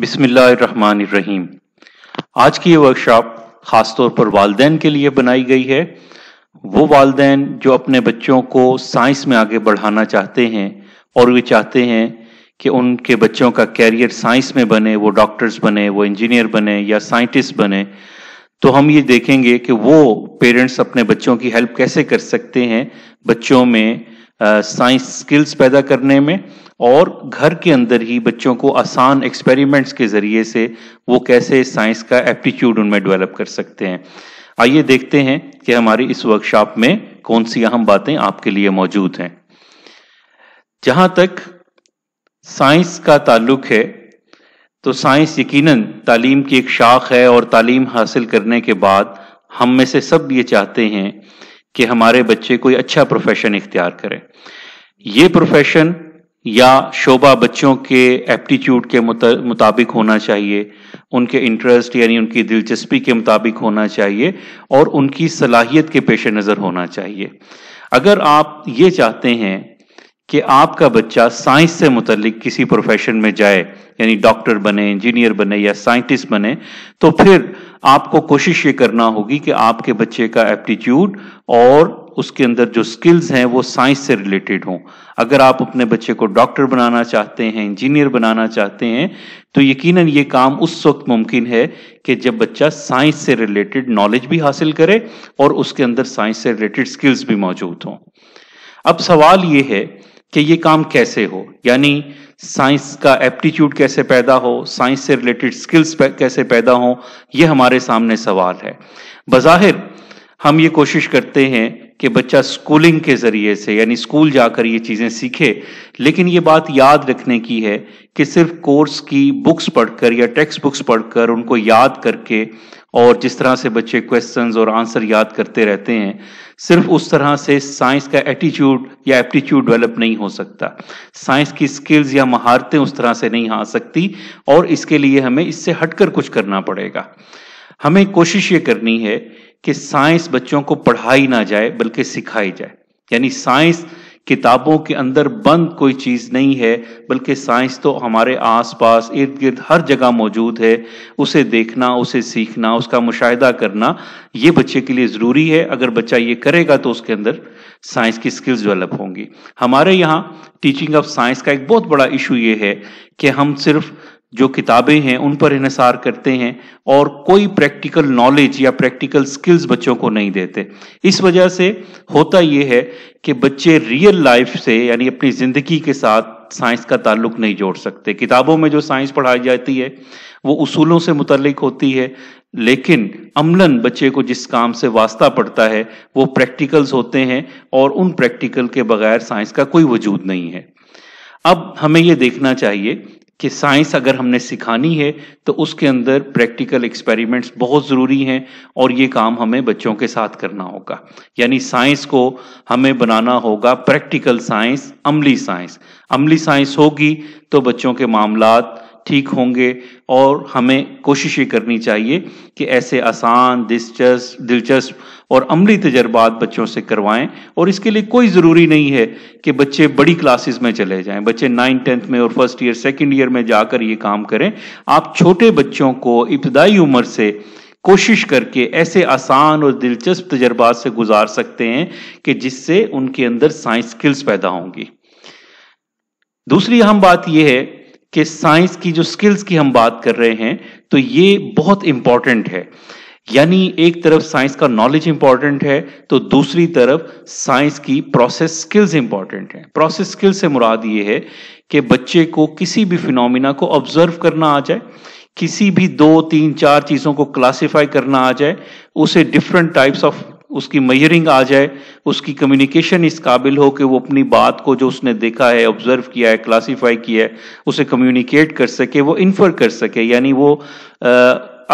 बिसमीम आज की ये वर्कशॉप ख़ास तौर पर वालदेन के लिए बनाई गई है वो वालदेन जो अपने बच्चों को साइंस में आगे बढ़ाना चाहते हैं और वे चाहते हैं कि उनके बच्चों का कैरियर साइंस में बने वो डॉक्टर्स बने वो इंजीनियर बने या साइंटिस्ट बने तो हम ये देखेंगे कि वो पेरेंट्स अपने बच्चों की हेल्प कैसे कर सकते हैं बच्चों में साइंस स्किल्स पैदा करने में और घर के अंदर ही बच्चों को आसान एक्सपेरिमेंट्स के ज़रिए से वो कैसे साइंस का एप्टीट्यूड उनमें डेवलप कर सकते हैं आइए देखते हैं कि हमारी इस वर्कशॉप में कौन सी अहम बातें आपके लिए मौजूद हैं जहां तक साइंस का ताल्लुक है तो साइंस यकीनन तालीम की एक शाख है और तालीम हासिल करने के बाद हम में से सब ये चाहते हैं कि हमारे बच्चे कोई अच्छा प्रोफेशन इख्तियार करें ये प्रोफेशन या शोभा बच्चों के एप्टीट्यूड के मुताबिक होना चाहिए उनके इंटरेस्ट यानी उनकी दिलचस्पी के मुताबिक होना चाहिए और उनकी सलाहियत के पेश नज़र होना चाहिए अगर आप ये चाहते हैं कि आपका बच्चा साइंस से मुतलिक किसी प्रोफेशन में जाए यानी डॉक्टर बने इंजीनियर बने या साइंटिस्ट बने तो फिर आपको कोशिश ये करना होगी कि आपके बच्चे का एप्टीट्यूड और उसके अंदर जो स्किल्स हैं वो साइंस से रिलेटेड हों अगर आप अपने बच्चे को डॉक्टर बनाना चाहते हैं इंजीनियर बनाना चाहते हैं तो यकीनन ये काम उस वक्त मुमकिन है कि जब बच्चा साइंस से रिलेटेड नॉलेज भी हासिल करे और उसके अंदर साइंस से रिलेटेड स्किल्स भी मौजूद हों अब सवाल ये है कि ये काम कैसे हो यानी साइंस का एप्टीट्यूड कैसे पैदा हो साइंस से रिलेटेड स्किल्स कैसे पैदा हो ये हमारे सामने सवाल है बज़ाहिर हम ये कोशिश करते हैं कि बच्चा स्कूलिंग के ज़रिए से यानी स्कूल जाकर ये चीज़ें सीखे लेकिन ये बात याद रखने की है कि सिर्फ कोर्स की बुक्स पढ़कर या टेक्स्ट बुक्स पढ़कर उनको याद करके और जिस तरह से बच्चे क्वेश्चंस और आंसर याद करते रहते हैं सिर्फ उस तरह से साइंस का एटीट्यूड या एप्टीट्यूड डेवलप नहीं हो सकता साइंस की स्किल्स या महारतें उस तरह से नहीं आ सकती और इसके लिए हमें इससे हटकर कुछ करना पड़ेगा हमें कोशिश ये करनी है कि साइंस बच्चों को पढ़ाई ना जाए बल्कि सिखाई जाए यानी साइंस किताबों के अंदर बंद कोई चीज नहीं है बल्कि साइंस तो हमारे आसपास इर्द गिर्द हर जगह मौजूद है उसे देखना उसे सीखना उसका मुशाहिदा करना ये बच्चे के लिए ज़रूरी है अगर बच्चा ये करेगा तो उसके अंदर साइंस की स्किल्स डेवलप होंगी हमारे यहाँ टीचिंग ऑफ साइंस का एक बहुत बड़ा इशू ये है कि हम सिर्फ जो किताबें हैं उन पर इसार करते हैं और कोई प्रैक्टिकल नॉलेज या प्रैक्टिकल स्किल्स बच्चों को नहीं देते इस वजह से होता यह है कि बच्चे रियल लाइफ से यानी अपनी ज़िंदगी के साथ साइंस का ताल्लुक नहीं जोड़ सकते किताबों में जो साइंस पढ़ाई जाती है वो उसूलों से मुतलक होती है लेकिन अमलन बच्चे को जिस काम से वास्ता पड़ता है वो प्रैक्टिकल्स होते हैं और उन प्रैक्टिकल के बगैर साइंस का कोई वजूद नहीं है अब हमें ये देखना चाहिए कि साइंस अगर हमने सिखानी है तो उसके अंदर प्रैक्टिकल एक्सपेरिमेंट्स बहुत ज़रूरी हैं और ये काम हमें बच्चों के साथ करना होगा यानी साइंस को हमें बनाना होगा प्रैक्टिकल साइंस अमली साइंस अमली साइंस होगी तो बच्चों के मामलात ठीक होंगे और हमें कोशिश ये करनी चाहिए कि ऐसे आसान दिलचस्प दिलचस्प और अमली तजर्बात बच्चों से करवाएं और इसके लिए कोई ज़रूरी नहीं है कि बच्चे बड़ी क्लासेस में चले जाएं बच्चे नाइन टेंथ में और फर्स्ट ईयर सेकंड ईयर में जाकर ये काम करें आप छोटे बच्चों को इब्तदाई उम्र से कोशिश करके ऐसे आसान और दिलचस्प तजर्बात से गुजार सकते हैं कि जिससे उनके अंदर साइंस स्किल्स पैदा होंगी दूसरी अहम बात यह है कि साइंस की जो स्किल्स की हम बात कर रहे हैं तो ये बहुत इंपॉर्टेंट है यानी एक तरफ साइंस का नॉलेज इंपॉर्टेंट है तो दूसरी तरफ साइंस की प्रोसेस स्किल्स इंपॉर्टेंट है प्रोसेस स्किल्स से मुराद ये है कि बच्चे को किसी भी फिनोमिना को ऑब्जर्व करना आ जाए किसी भी दो तीन चार चीज़ों को क्लासिफाई करना आ जाए उसे डिफरेंट टाइप्स ऑफ उसकी मयरिंग आ जाए उसकी कम्युनिकेशन इस काबिल हो कि वो अपनी बात को जो उसने देखा है ऑब्जर्व किया है क्लासिफाई किया है उसे कम्युनिकेट कर सके वो इन्फर कर सके यानी वो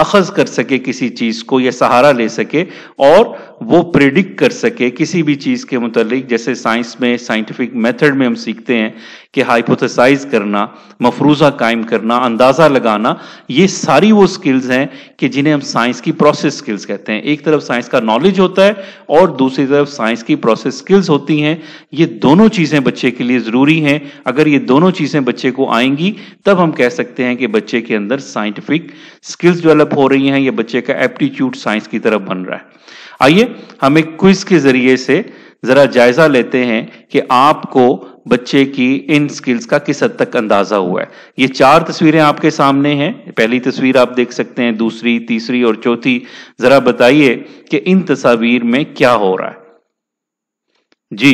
अखज कर सके किसी चीज़ को या सहारा ले सके और वो प्रिडिक्ट कर सके किसी भी चीज़ के मतलब जैसे साइंस में साइंटिफिक मेथड में हम सीखते हैं कि हाइपोथेसाइज करना मफरूजा कायम करना अंदाज़ा लगाना ये सारी वो स्किल्स हैं कि जिन्हें हम साइंस की प्रोसेस स्किल्स कहते हैं एक तरफ साइंस का नॉलेज होता है और दूसरी तरफ साइंस की प्रोसेस स्किल्स होती हैं ये दोनों चीज़ें बच्चे के लिए ज़रूरी हैं अगर ये दोनों चीज़ें बच्चे को आएंगी तब हम कह सकते हैं कि बच्चे के अंदर साइंटिफिक स्किल्स डेवलप हो रही हैं या बच्चे का एप्टीट्यूड साइंस की तरफ बन रहा है आइए हम एक क्विज के जरिए से ज़रा जायज़ा लेते हैं कि आपको बच्चे की इन स्किल्स का किस हद तक अंदाजा हुआ है ये चार तस्वीरें आपके सामने हैं पहली तस्वीर आप देख सकते हैं दूसरी तीसरी और चौथी जरा बताइए कि इन तस्वीर में क्या हो रहा है जी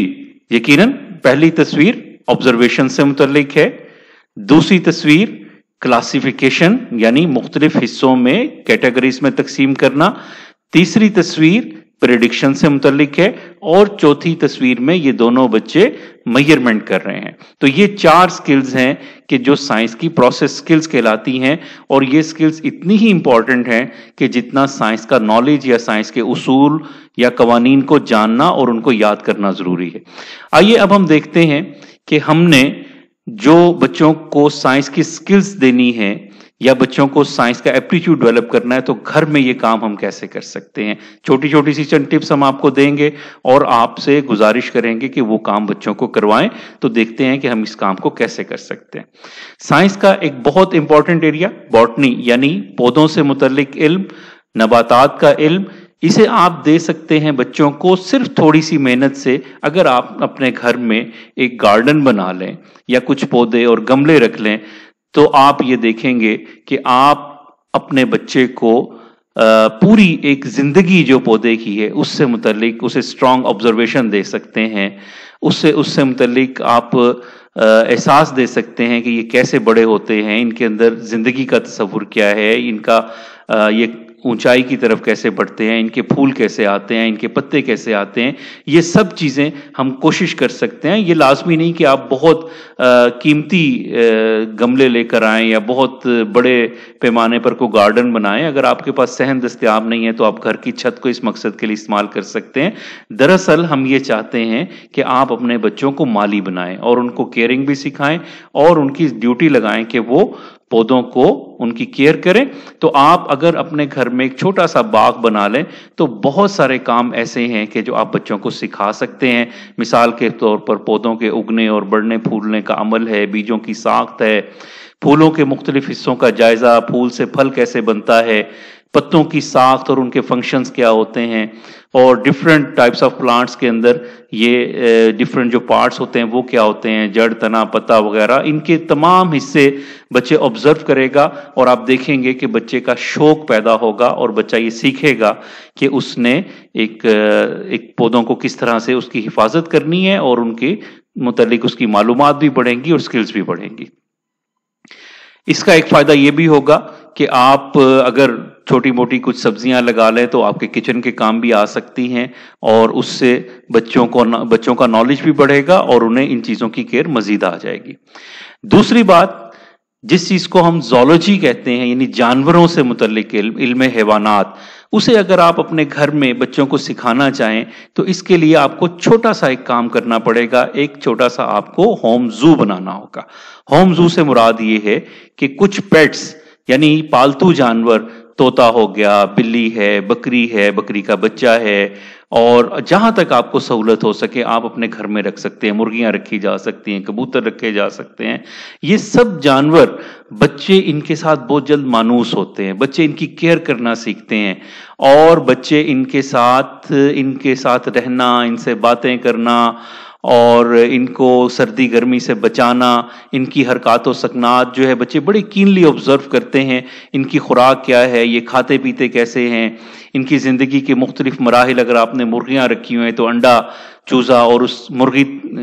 यकीनन पहली तस्वीर ऑब्जर्वेशन से मुतलिक है दूसरी तस्वीर क्लासिफिकेशन यानी मुख्तलिफ हिस्सों में कैटेगरीज में तकसीम करना तीसरी तस्वीर प्रिडिक्शन से मुतलिक है और चौथी तस्वीर में ये दोनों बच्चे मयरमेंट कर रहे हैं तो ये चार स्किल्स हैं कि जो साइंस की प्रोसेस स्किल्स कहलाती हैं और ये स्किल्स इतनी ही इम्पॉर्टेंट हैं कि जितना साइंस का नॉलेज या साइंस के उसूल या कवानीन को जानना और उनको याद करना ज़रूरी है आइए अब हम देखते हैं कि हमने जो बच्चों को साइंस की स्किल्स देनी है या बच्चों को साइंस का एप्टीट्यूड डेवलप करना है तो घर में ये काम हम कैसे कर सकते हैं छोटी छोटी सी चंद टिप्स हम आपको देंगे और आपसे गुजारिश करेंगे कि वो काम बच्चों को करवाएं तो देखते हैं कि हम इस काम को कैसे कर सकते हैं साइंस का एक बहुत इंपॉर्टेंट एरिया बॉटनी यानी पौधों से मुतलिक इल्म नबातात का इल्म इसे आप दे सकते हैं बच्चों को सिर्फ थोड़ी सी मेहनत से अगर आप अपने घर में एक गार्डन बना लें या कुछ पौधे और गमले रख लें तो आप ये देखेंगे कि आप अपने बच्चे को पूरी एक ज़िंदगी जो पौधे की है उससे मुतलिक उसे स्ट्रांग ऑब्जर्वेशन दे सकते हैं उससे उससे मुतलिक आप एहसास दे सकते हैं कि ये कैसे बड़े होते हैं इनके अंदर ज़िंदगी का तस्वुर क्या है इनका ये ऊंचाई की तरफ कैसे बढ़ते हैं इनके फूल कैसे आते हैं इनके पत्ते कैसे आते हैं ये सब चीज़ें हम कोशिश कर सकते हैं ये लाजमी नहीं कि आप बहुत कीमती गमले लेकर आएँ या बहुत बड़े पैमाने पर कोई गार्डन बनाएं अगर आपके पास सहन दस्तियाब नहीं है तो आप घर की छत को इस मकसद के लिए इस्तेमाल कर सकते हैं दरअसल हम ये चाहते हैं कि आप अपने बच्चों को माली बनाएं और उनको केयरिंग भी सिखाएं और उनकी ड्यूटी लगाएं कि वो पौधों को उनकी केयर करें तो आप अगर अपने घर में एक छोटा सा बाग बना लें तो बहुत सारे काम ऐसे हैं कि जो आप बच्चों को सिखा सकते हैं मिसाल के तौर पर पौधों के उगने और बढ़ने फूलने का अमल है बीजों की साख्त है फूलों के मुख्तलिफ हिस्सों का जायज़ा फूल से फल कैसे बनता है पत्तों की साख्त और उनके फंक्शंस क्या होते हैं और डिफरेंट टाइप्स ऑफ प्लांट्स के अंदर ये डिफरेंट जो पार्ट्स होते हैं वो क्या होते हैं जड़ तना पत्ता वगैरह इनके तमाम हिस्से बच्चे ऑब्जर्व करेगा और आप देखेंगे कि बच्चे का शौक पैदा होगा और बच्चा ये सीखेगा कि उसने एक एक पौधों को किस तरह से उसकी हिफाजत करनी है और उनके मुतलिक उसकी मालूम भी बढ़ेंगी और स्किल्स भी बढ़ेंगी इसका एक फ़ायदा ये भी होगा कि आप अगर छोटी मोटी कुछ सब्जियां लगा लें तो आपके किचन के काम भी आ सकती हैं और उससे बच्चों को बच्चों का नॉलेज भी बढ़ेगा और उन्हें इन चीज़ों की केयर मजीद आ जाएगी दूसरी बात जिस चीज़ को हम जोलॉजी कहते हैं यानी जानवरों से मुतलिक इल्म, इल्म हैवानात उसे अगर आप अपने घर में बच्चों को सिखाना चाहें तो इसके लिए आपको छोटा सा एक काम करना पड़ेगा एक छोटा सा आपको होम जू बनाना होगा होम जू से मुराद ये है कि कुछ पेट्स यानी पालतू जानवर तोता हो गया बिल्ली है बकरी है बकरी का बच्चा है और जहाँ तक आपको सहूलत हो सके आप अपने घर में रख सकते हैं मुर्गियाँ रखी जा सकती हैं कबूतर रखे जा सकते हैं ये सब जानवर बच्चे इनके साथ बहुत जल्द मानूस होते हैं बच्चे इनकी केयर करना सीखते हैं और बच्चे इनके साथ इनके साथ रहना इनसे बातें करना और इनको सर्दी गर्मी से बचाना इनकी हरकत व सकनात जो है बच्चे बड़े कीनली ऑब्ज़र्व करते हैं इनकी खुराक क्या है ये खाते पीते कैसे हैं इनकी ज़िंदगी के मुख्तलिफ मराहल अगर आपने मुर्गियाँ रखी हुई हैं तो अंडा चूज़ा और उस मुर्गी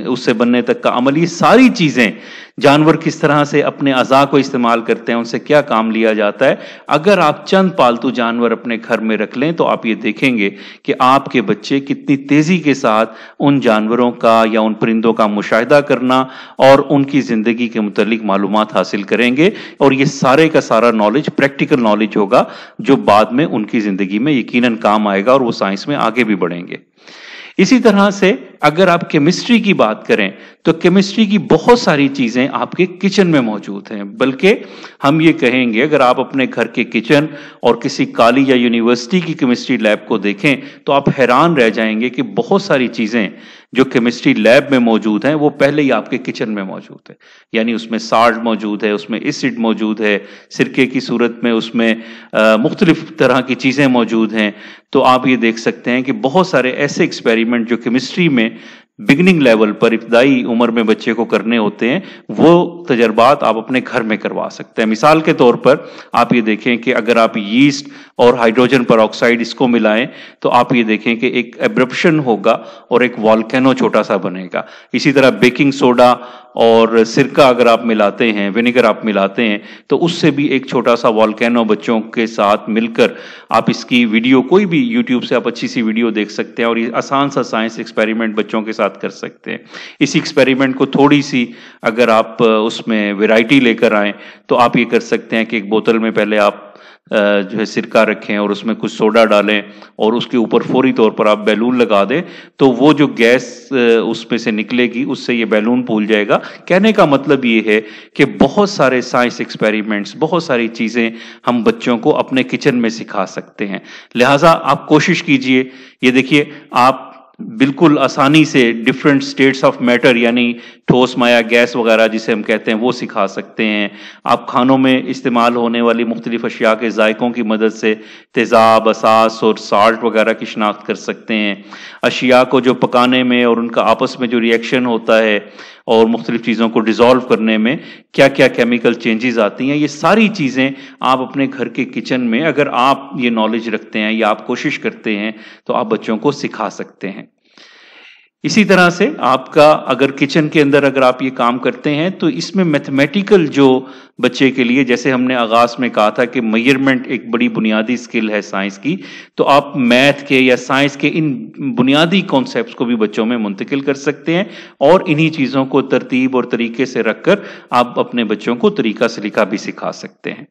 उससे बनने तक का अमल ये सारी चीज़ें जानवर किस तरह से अपने अज़ा को इस्तेमाल करते हैं उनसे क्या काम लिया जाता है अगर आप चंद पालतू जानवर अपने घर में रख लें तो आप ये देखेंगे कि आपके बच्चे कितनी तेज़ी के साथ उन जानवरों का या उन परिंदों का मुशाहिदा करना और उनकी ज़िंदगी के मुतलिक मालूम हासिल करेंगे और ये सारे का सारा नॉलेज प्रैक्टिकल नॉलेज होगा जो बाद में उनकी ज़िंदगी में यकीन काम आएगा और वो साइंस में आगे भी बढ़ेंगे इसी तरह से अगर आप केमिस्ट्री की बात करें तो केमिस्ट्री की बहुत सारी चीज़ें आपके किचन में मौजूद हैं बल्कि हम ये कहेंगे अगर आप अपने घर के किचन और किसी काली या यूनिवर्सिटी की केमिस्ट्री लैब को देखें तो आप हैरान रह जाएंगे कि बहुत सारी चीज़ें जो केमिस्ट्री लैब में मौजूद हैं वो पहले ही आपके किचन में मौजूद है यानी उसमें साल्ट मौजूद है उसमें एसिड मौजूद है सिरके की सूरत में उसमें मुख्तलिफ तरह की चीज़ें मौजूद हैं तो आप ये देख सकते हैं कि बहुत सारे ऐसे एक्सपेरिमेंट जो केमिस्ट्री में बिगनिंग लेवल पर इब्तदाई उम्र में बच्चे को करने होते हैं वो तजर्बात आप अपने घर में करवा सकते हैं मिसाल के तौर पर आप ये देखें कि अगर आप यीस्ट और हाइड्रोजन पर ऑक्साइड इसको मिलाएं तो आप ये देखें कि एक एब्रप्शन होगा और एक वॉलकैनो छोटा सा बनेगा इसी तरह बेकिंग सोडा और सिरका अगर आप मिलाते हैं विनेगर आप मिलाते हैं तो उससे भी एक छोटा सा वॉलकैनो बच्चों के साथ मिलकर आप इसकी वीडियो कोई भी यूट्यूब से आप अच्छी सी वीडियो देख सकते हैं और ये आसान सा साइंस एक्सपेरिमेंट बच्चों के साथ कर सकते हैं इसी एक्सपेरिमेंट को थोड़ी सी अगर आप उसमें वेराइटी लेकर आएँ तो आप ये कर सकते हैं कि एक बोतल में पहले आप जो है सिरका रखें और उसमें कुछ सोडा डालें और उसके ऊपर फौरी तौर पर आप बैलून लगा दें तो वो जो गैस उसमें से निकलेगी उससे ये बैलून फूल जाएगा कहने का मतलब ये है कि बहुत सारे साइंस एक्सपेरिमेंट्स बहुत सारी चीज़ें हम बच्चों को अपने किचन में सिखा सकते हैं लिहाजा आप कोशिश कीजिए ये देखिए आप बिल्कुल आसानी से डिफरेंट स्टेट्स ऑफ मैटर यानी ठोस माया गैस वगैरह जिसे हम कहते हैं वो सिखा सकते हैं आप खानों में इस्तेमाल होने वाली मुख्तलिफ अशिया के जायकों की मदद से तेज़ाब असास और साल्ट वगैरह की शनाख्त कर सकते हैं अशिया को जो पकाने में और उनका आपस में जो रिएक्शन होता है और मुख्तलिफ चीज़ों को डिज़ोल्व करने में क्या क्या केमिकल चेंजेस आती हैं ये सारी चीज़ें आप अपने घर के किचन में अगर आप ये नॉलेज रखते हैं या आप कोशिश करते हैं तो आप बच्चों को सिखा सकते हैं इसी तरह से आपका अगर किचन के अंदर अगर आप ये काम करते हैं तो इसमें मैथमेटिकल जो बच्चे के लिए जैसे हमने आगाज में कहा था कि मयरमेंट एक बड़ी बुनियादी स्किल है साइंस की तो आप मैथ के या साइंस के इन बुनियादी कॉन्सेप्ट को भी बच्चों में मुंतकिल कर सकते हैं और इन्हीं चीज़ों को तरतीब और तरीके से रखकर आप अपने बच्चों को तरीका सलीका भी सिखा सकते हैं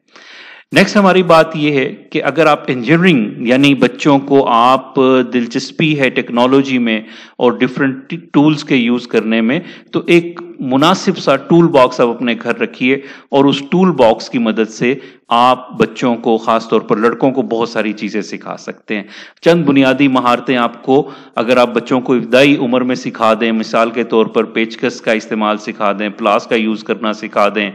नेक्स्ट हमारी बात यह है कि अगर आप इंजीनियरिंग यानी बच्चों को आप दिलचस्पी है टेक्नोलॉजी में और डिफरेंट टूल्स के यूज करने में तो एक मुनासिब सा टूल बॉक्स आप अपने घर रखिए और उस टूल बॉक्स की मदद से आप बच्चों को खास तौर पर लड़कों को बहुत सारी चीज़ें सिखा सकते हैं चंद बुनियादी महारतें आपको अगर आप बच्चों को इब्दाई उम्र में सिखा दें मिसाल के तौर पर पेचकस का इस्तेमाल सिखा दें प्लास का यूज़ करना सिखा दें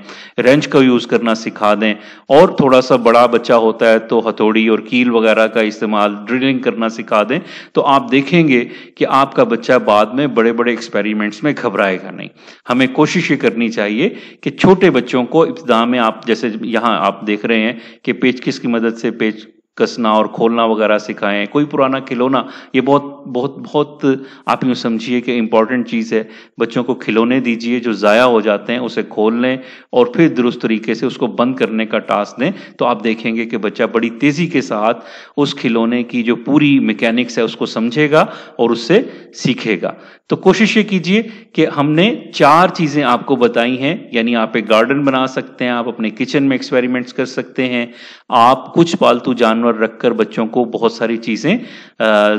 रेंच का यूज़ करना सिखा दें और थोड़ा सा बड़ा बच्चा होता है तो हथौड़ी और कील वगैरह का इस्तेमाल ड्रिलिंग करना सिखा दें तो आप देखेंगे कि आपका बच्चा बाद में बड़े बड़े एक्सपेरिमेंट्स में घबराएगा नहीं हमें कोशिश ये करनी चाहिए कि छोटे बच्चों को इब्तदा में आप जैसे यहाँ आप देख रहे हैं कि पेचकिस की मदद से पेच कसना और खोलना वगैरह सिखाएं कोई पुराना खिलौना ये बहुत बहुत बहुत आप यूँ समझिए कि इम्पॉर्टेंट चीज़ है बच्चों को खिलौने दीजिए जो ज़ाया हो जाते हैं उसे खोल लें और फिर दुरुस्त तरीके से उसको बंद करने का टास्क दें तो आप देखेंगे कि बच्चा बड़ी तेज़ी के साथ उस खिलौने की जो पूरी मैकेनिक्स है उसको समझेगा और उससे सीखेगा तो कोशिश ये कीजिए कि हमने चार चीज़ें आपको बताई हैं यानी आप एक गार्डन बना सकते हैं आप अपने किचन में एक्सपेरिमेंट्स कर सकते हैं आप कुछ पालतू जानवर रखकर बच्चों को बहुत सारी चीज़ें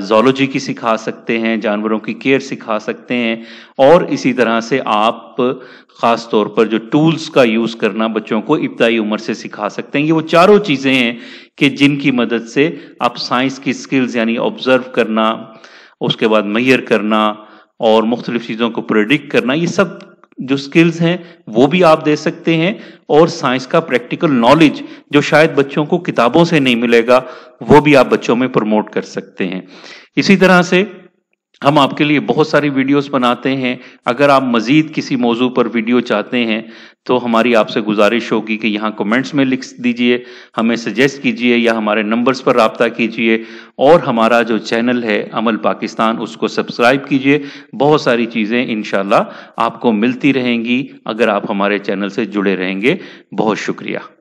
जोलॉजी की सिखा सकते हैं जानवरों की केयर सिखा सकते हैं और इसी तरह से आप ख़ास तौर पर जो टूल्स का यूज़ करना बच्चों को इब्तदाई उम्र से सिखा सकते हैं ये वो चारों चीज़ें हैं कि जिनकी मदद से आप साइंस की स्किल्स यानी ऑब्ज़र्व करना उसके बाद मैयर करना और मुख्तलिफ चीज़ों को प्रडिक्ट करना ये सब जो स्किल्स हैं वो भी आप दे सकते हैं और साइंस का प्रैक्टिकल नॉलेज जो शायद बच्चों को किताबों से नहीं मिलेगा वो भी आप बच्चों में प्रमोट कर सकते हैं इसी तरह से हम आपके लिए बहुत सारी वीडियोस बनाते हैं अगर आप मज़ीद किसी मौजू पर वीडियो चाहते हैं तो हमारी आपसे गुजारिश होगी कि यहाँ कमेंट्स में लिख दीजिए हमें सजेस्ट कीजिए या हमारे नंबर्स पर रबता कीजिए और हमारा जो चैनल है अमल पाकिस्तान उसको सब्सक्राइब कीजिए बहुत सारी चीज़ें इन आपको मिलती रहेंगी अगर आप हमारे चैनल से जुड़े रहेंगे बहुत शुक्रिया